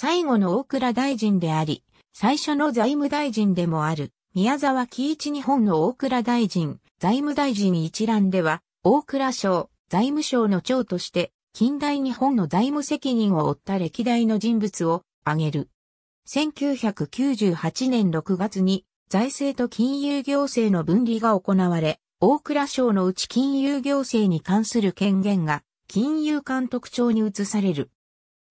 最後の大倉大臣であり、最初の財務大臣でもある、宮沢喜一日本の大倉大臣、財務大臣一覧では、大倉省、財務省の長として、近代日本の財務責任を負った歴代の人物を挙げる。1998年6月に財政と金融行政の分離が行われ、大倉省のうち金融行政に関する権限が金融監督庁に移される。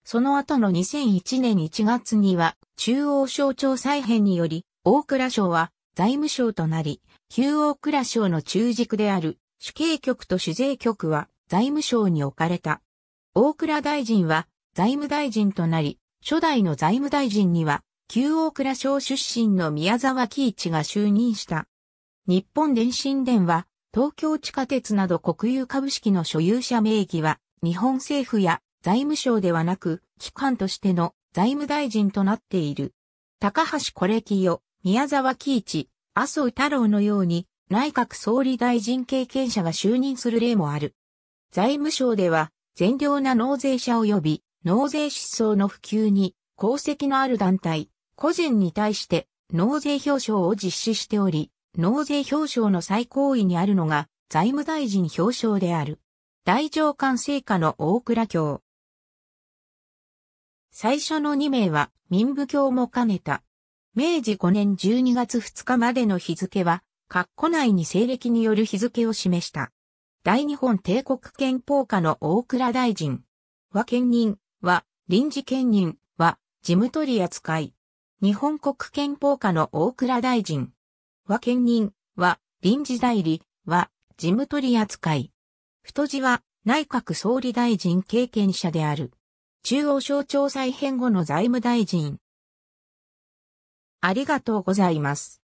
その後の2001年1月には中央省庁再編により、大蔵省は財務省となり、旧大蔵省の中軸である主計局と主税局は財務省に置かれた。大蔵大臣は財務大臣となり、初代の財務大臣には、旧大蔵省出身の宮沢喜一が就任した。日本電信電は、東京地下鉄など国有株式の所有者名義は、日本政府や財務省ではなく、機関としての財務大臣となっている。高橋コ清、宮沢喜一、麻生太郎のように内閣総理大臣経験者が就任する例もある。財務省では善良な納税者及び納税思想の普及に功績のある団体、個人に対して納税表彰を実施しており、納税表彰の最高位にあるのが財務大臣表彰である。大上官成下の大倉卿、最初の2名は民部教も兼ねた。明治5年12月2日までの日付は、括弧内に西暦による日付を示した。大日本帝国憲法下の大倉大臣和県人は臨時県人は事務取り扱い。日本国憲法下の大倉大臣和県人は臨時代理は事務取り扱い。太字は内閣総理大臣経験者である。中央省庁再編後の財務大臣。ありがとうございます。